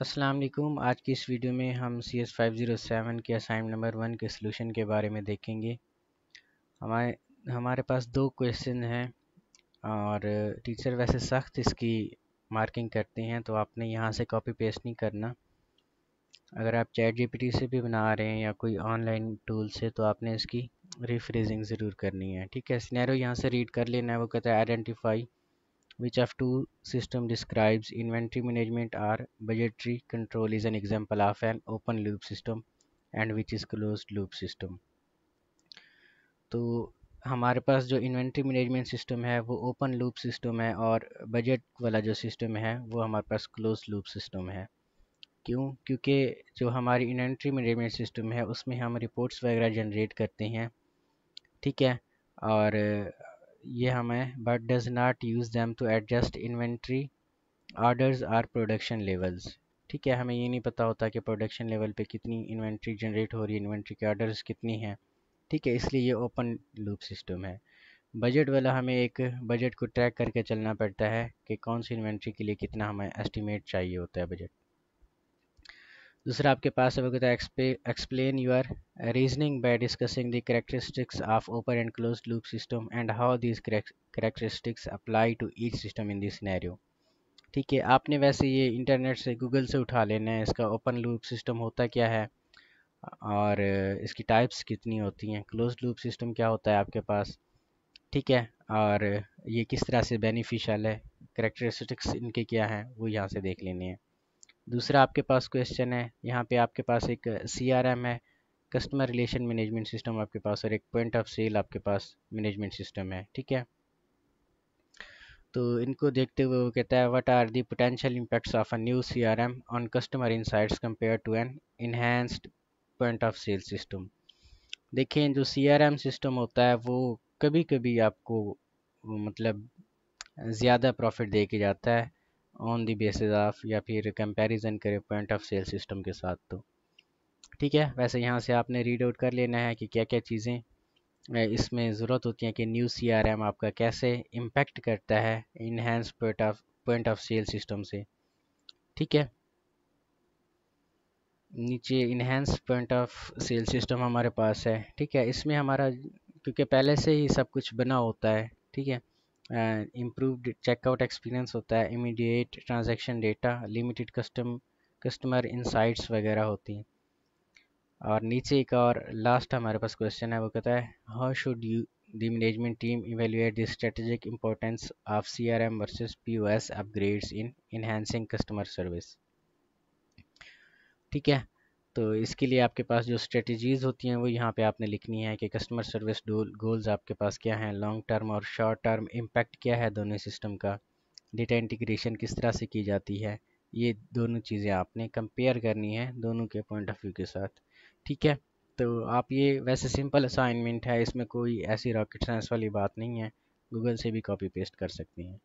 असलम आज की इस वीडियो में हम C S five zero seven के असाइनमेंट नंबर वन के सलूशन के बारे में देखेंगे हमारे हमारे पास दो क्वेश्चन हैं और टीचर वैसे सख्त इसकी मार्किंग करते हैं तो आपने यहाँ से कॉपी पेस्ट नहीं करना अगर आप चैट जीपीटी से भी बना रहे हैं या कोई ऑनलाइन टूल से तो आपने इसकी रिफ्रेजिंग ज़रूर करनी है ठीक है स्नैरो यहाँ से रीड कर लेना है वो कहता है identify which of two system describes inventory management or budgetary control is an example of an open loop system and which is closed loop system तो हमारे पास जो इन्वेंट्री मैनेजमेंट सिस्टम है वो ओपन लूप सिस्टम है और budget वाला जो system है वो हमारे पास क्लोज लूप सिस्टम है क्यों क्योंकि जो हमारी इन्वेंट्री मैनेजमेंट सिस्टम है उसमें हम रिपोर्ट्स वगैरह जनरेट करते हैं ठीक है और ये हमें but does not use them to adjust inventory orders or production levels ठीक है हमें ये नहीं पता होता कि प्रोडक्शन लेवल पे कितनी इन्वेंट्री जनरेट हो रही है इन्वेंट्री के ऑर्डर्स कितनी हैं ठीक है इसलिए ये ओपन लूप सिस्टम है बजट वाला हमें एक बजट को ट्रैक करके चलना पड़ता है कि कौन सी इन्वेंट्री के लिए कितना हमें एस्टिमेट चाहिए होता है बजट दूसरा आपके पास अगर कहता explain your reasoning by discussing the characteristics of open and close loop system and how this characteristics apply to each system in this scenario ठीक है आपने वैसे ये इंटरनेट से गूगल से उठा लेना है इसका ओपन लूप सिस्टम होता क्या है और इसकी टाइप्स कितनी होती हैं क्लोज लूप सिस्टम क्या होता है आपके पास ठीक है और ये किस तरह से बेनिफिशियल है करेक्टरिस्टिक्स इनके क्या हैं वो यहाँ से देख लेनी है दूसरा आपके पास क्वेश्चन है यहाँ पे आपके पास एक सी है कस्टमर रिलेशन मैनेजमेंट सिस्टम आपके पास और एक पॉइंट ऑफ सेल आपके पास मैनेजमेंट सिस्टम है ठीक है तो इनको देखते हुए वो कहता है what are the potential impacts of a new CRM on customer insights compare to an enhanced point of sale system देखिए जो एम सिस्टम होता है वो कभी कभी आपको मतलब ज़्यादा प्रॉफिट दे के जाता है ऑन दी बेसिस ऑफ या फिर कंपैरिजन करें पॉइंट ऑफ सेल सिस्टम के साथ तो ठीक है वैसे यहाँ से आपने रीड आउट कर लेना है कि क्या क्या चीज़ें इसमें ज़रूरत होती हैं कि न्यू सी आर एम आपका कैसे इम्पेक्ट करता है enhance point of point of sale system से ठीक है नीचे enhance point of sale system हमारे पास है ठीक है इसमें हमारा क्योंकि पहले से ही सब कुछ बना होता है ठीक है एंड इम्प्रूव्ड चेकआउट एक्सपीरियंस होता है immediate transaction data limited custom customer insights वगैरह होती हैं और नीचे एक और लास्ट हमारे पास क्वेश्चन है वो कहता है how should you team the strategic importance of C R M versus P O S upgrades in enhancing customer service ठीक है तो इसके लिए आपके पास जो स्ट्रेटजीज़ होती हैं वो यहाँ पे आपने लिखनी है कि कस्टमर सर्विस गोल्स आपके पास क्या हैं लॉन्ग टर्म और शॉर्ट टर्म इम्पैक्ट क्या है दोनों सिस्टम का डेटा इंटीग्रेशन किस तरह से की जाती है ये दोनों चीज़ें आपने कंपेयर करनी है दोनों के पॉइंट ऑफ व्यू के साथ ठीक है तो आप ये वैसे सिंपल असाइनमेंट है इसमें कोई ऐसी रॉकेट साइंस वाली बात नहीं है गूगल से भी कॉपी पेस्ट कर सकती हैं